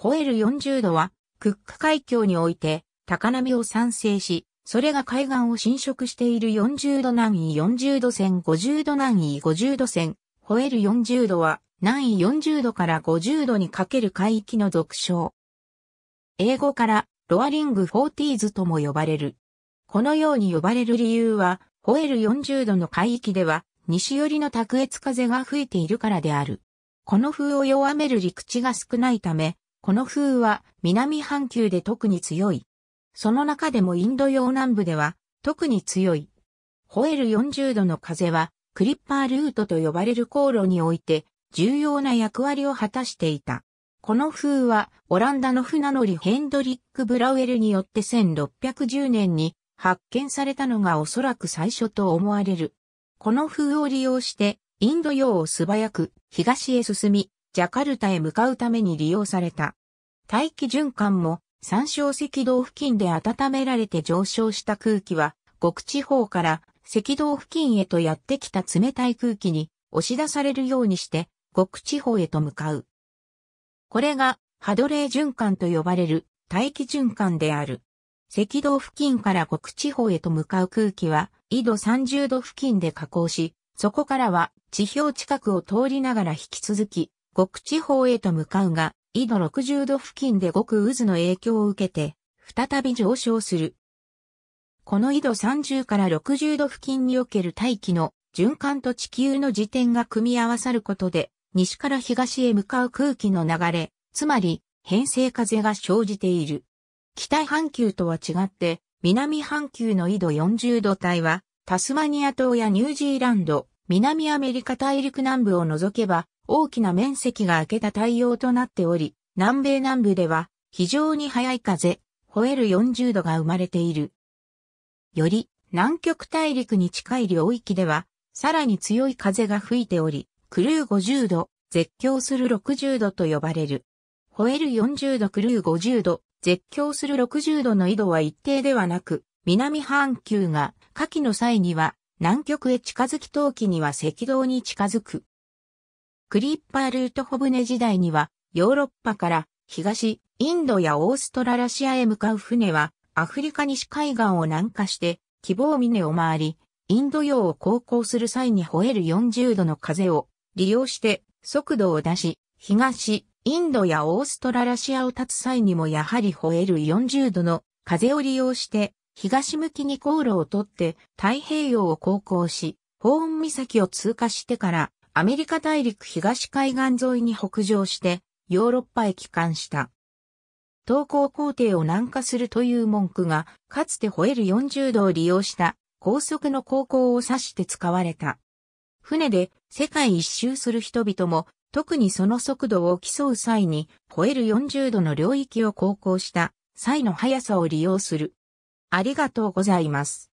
ホエル40度は、クック海峡において、高波を産生し、それが海岸を侵食している40度南緯40度線50度南緯50度線、ホエル40度は、南緯40度から50度にかける海域の俗称。英語から、ロアリングフォーティーズとも呼ばれる。このように呼ばれる理由は、ホエル40度の海域では、西寄りの卓越風が吹いているからである。この風を弱める陸地が少ないため、この風は南半球で特に強い。その中でもインド洋南部では特に強い。ホエル40度の風はクリッパールートと呼ばれる航路において重要な役割を果たしていた。この風はオランダの船乗りヘンドリック・ブラウエルによって1610年に発見されたのがおそらく最初と思われる。この風を利用してインド洋を素早く東へ進み、ジャカルタへ向かうために利用された。大気循環も山椒赤道付近で温められて上昇した空気は、極地方から赤道付近へとやってきた冷たい空気に押し出されるようにして、極地方へと向かう。これがハドレー循環と呼ばれる大気循環である。赤道付近から極地方へと向かう空気は、緯度30度付近で下降し、そこからは地表近くを通りながら引き続き、極地方へと向かうが、緯度60度付近で極渦の影響を受けて、再び上昇する。この緯度30から60度付近における大気の循環と地球の自転が組み合わさることで、西から東へ向かう空気の流れ、つまり偏西風が生じている。北半球とは違って、南半球の緯度40度帯は、タスマニア島やニュージーランド、南アメリカ大陸南部を除けば、大きな面積が明けた対応となっており、南米南部では非常に速い風、吠える40度が生まれている。より南極大陸に近い領域では、さらに強い風が吹いており、クルー50度、絶叫する60度と呼ばれる。吠える40度クルー50度、絶叫する60度の緯度は一定ではなく、南半球が夏季の際には南極へ近づき冬季には赤道に近づく。クリッパールートホブネ時代には、ヨーロッパから東、インドやオーストララシアへ向かう船は、アフリカ西海岸を南下して、希望峰を回り、インド洋を航行する際に吠える40度の風を利用して速度を出し、東、インドやオーストララシアを立つ際にもやはり吠える40度の風を利用して、東向きに航路をとって太平洋を航行し、ホーン岬を通過してからアメリカ大陸東海岸沿いに北上してヨーロッパへ帰還した。投降工程を南下するという文句が、かつて吠える40度を利用した高速の航行を指して使われた。船で世界一周する人々も、特にその速度を競う際に、吠える40度の領域を航行した際の速さを利用する。ありがとうございます。